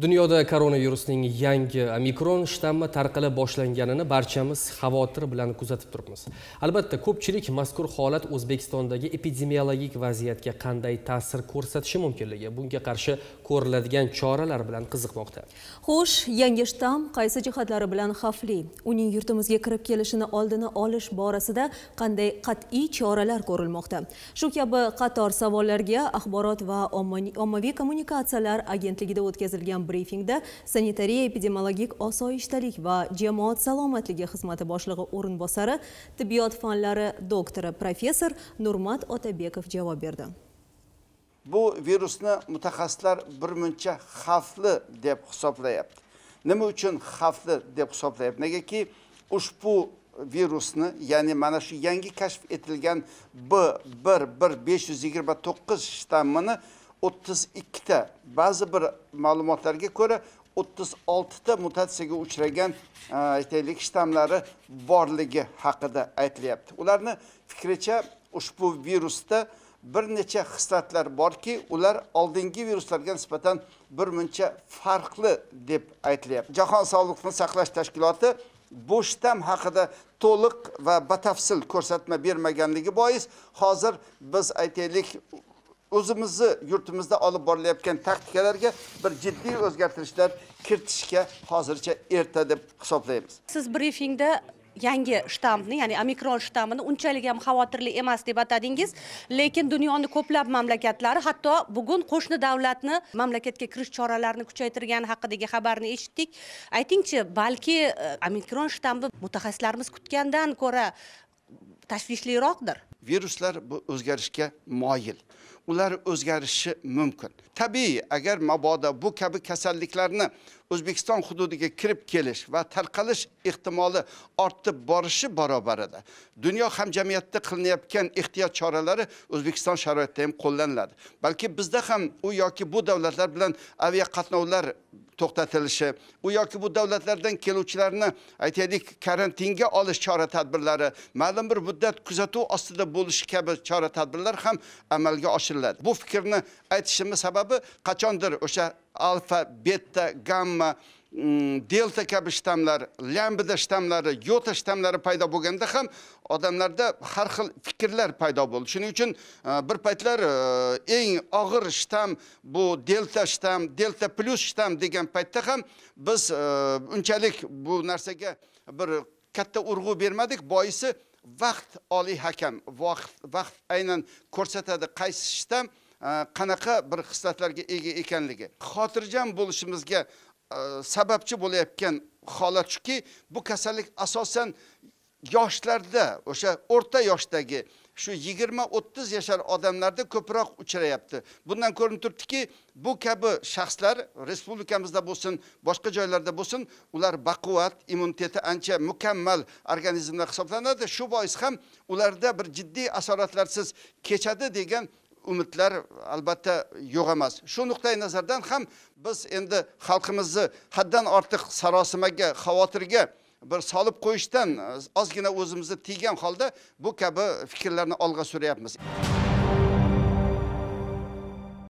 dunyoda koronavirusning yangi omikron shtammi tarqala boshlanganini barchamiz xavotir bilan kuzatib turibmiz albatta ko'pchilik mazkur holat o'zbekistondagi epidemiologik vaziyatga qanday ta'sir ko'rsatishi mumkinligi bunga qarshi ko'riladigan choralar bilan qiziqmoqda xo'sh yangi shtamm qaysi jihatlari bilan xavfli uning yurtimizga kirib kelishini oldini olish borasida qanday qat'iy choralar ko'rilmoqda shu kabi qator savollarga axborot va ommaviy kommunikatsiyalar agentligida o'tkazilgan санитария эпидемиологик epidemiologik ва жамоат саломатлиги хизмати xizmati boshlig'i o'rinbosari tibbiyot fanlari doktori professor nurmat otabekov javob berdi bu virusni mutaxassislar birmuncha xavfli deb hisoblayapti nima uchun xavfli deb hisoblayapti negaki ushbu virusni ya'ni mana shu yangi kashf etilgan b bir bir besh yuz yigirma to'qqiz shtammini 32 ta ba'zi bir ma'lumotlarga ko'ra 36 ta mutatsiyaga uchragan aytaylik e, shtammlari borligi haqida aytilyapti ularni fikricha ushbu virusda bir necha xislatlar borki ular oldingi viruslarga nisbatan bir muncha farqli deb aytilyapti jahon sog'liqni saqlash tashkiloti bu shtamm haqida to'liq va batafsil ko'rsatma bermaganligi bois hozir biz aytaylik o'zimizni yurtimizda olib borilayotgan taktikalarga bir jiddiy o'zgartirishlar kiritishga hozircha erta deb hisoblaymiz siz brifingda yangi shtammni ya'ni omikron shtammini unchalik ham xavotirli emas deb atadingiz lekin dunyoni ko'plab mamlakatlari hatto bugun qo'shni davlatni mamlakatga kirish choralarini kuchaytirgani haqidagi xabarni eshitdik aytingchi balki e, omikron shtammi mutaxassislarimiz kutgandan ko'ra tashvishliroqdir viruslar bu o'zgarishga moyil ular o'zgarishi mumkin tabiiy agar mabodo bu kabi kasalliklarni o'zbekiston hududiga kirib kelish va tarqalish ehtimoli ortib borishi barobarida dunyo hamjamiyatida qilinayotgan ehtiyot choralari o'zbekiston sharoitida ham qo'llaniladi balki bizda ham u yoki bu davlatlar bilan aviaqatnovlar to'xtatilishi u yoki bu davlatlardan keluvchilarni aytaylik karantinga olish chora tadbirlari ma'lum bir muddat kuzatuv ostida bo'lishi kabi chora tadbirlar ham amalga oshiriladi o'ttiriladi bu fikrni aytishimni sababi qachondir o'sha alfa beta gamma mm, delta kabi shtamlar lambda shtamlari yota shtamlari paydo bo'lganda ham odamlarda har xil fikrlar paydo bo'ldi shuning uchun e, bir paytlar e, eng og'ir shtam bu delta shtam delta plyus shtam degan paytda ham biz e, unchalik bu narsaga bir katta urg'u bermadik boisi vaqt oliy hakam vaqt vaqt aynan ko'rsatadi qaysi ishda e, qanaqa bir xislatlarga ega ekanligi xotirjam bo'lishimizga e, sababchi bo'layotgan holat shuki bu kasallik asosan yoshlarda o'sha o'rta yoshdagi shu 20-30 yashar odamlarda ko'proq uchrayapti. Bundan ko'rinib turibdiki, bu kabi shaxslar respublikamizda bo'lsin, boshqa joylarda bo'lsin, ular baquvvat, immuniteti ancha mukammal organizmlar hisoblanadi. Shu bois ham ularda bir jiddiy asoratlarsiz kechadi degan umidlar albatta yo'q emas. Shu nuqtai nazardan ham biz endi xalqimizni haddan ortiq sarosimaga, xavotirga bir solib qo'yishdan e, ozgina o'zimizni tiygan holda bu kabi fikrlarni olg'a suryapmiz